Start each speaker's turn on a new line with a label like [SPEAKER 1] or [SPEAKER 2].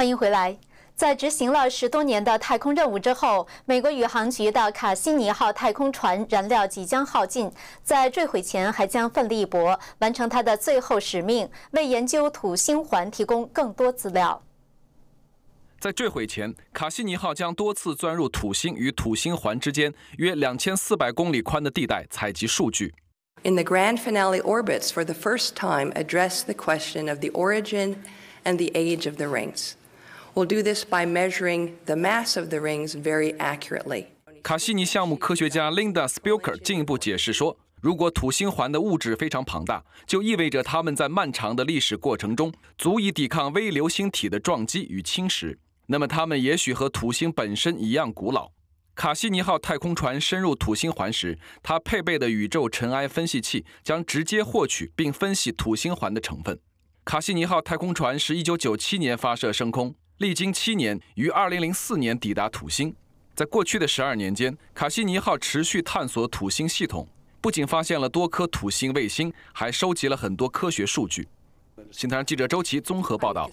[SPEAKER 1] 欢迎回来。在执行了十多年的太空任务之后，美国宇航局的卡西尼号太空船燃料即将耗尽，在坠毁前还将奋力一搏，完成它的最后使命，为研究土星环提供更多资料。
[SPEAKER 2] 在坠毁前，卡西尼号将多次钻入土星与土星环之间约两千四百公里宽的地带，采集数据。
[SPEAKER 3] In the grand finale orbits, for the first time, address the question of the origin and the age of the rings. We'll measuring the do of this the rings mass by very accurately. 卡西
[SPEAKER 2] 尼项目科学家 Linda Spilker 进一步解释说：“如果土星环的物质非常庞大，就意味着它们在漫长的历史过程中足以抵抗微流星体的撞击与侵蚀。那么，它们也许和土星本身一样古老。”卡西尼号太空船深入土星环时，它配备的宇宙尘埃分析器将直接获取并分析土星环的成分。卡西尼号太空船是一九九七年发射升空。历经七年，于2004年抵达土星。在过去的十二年间，卡西尼号持续探索土星系统，不仅发现了多颗土星卫星，还收集了很多科学数据。新唐人记者周琦综合报道。